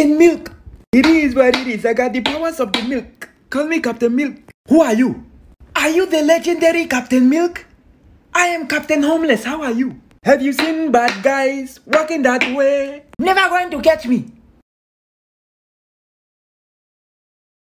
Captain Milk! It is what it is. I got the powers of the milk. Call me Captain Milk. Who are you? Are you the legendary Captain Milk? I am Captain Homeless. How are you? Have you seen bad guys walking that way? Never going to catch me.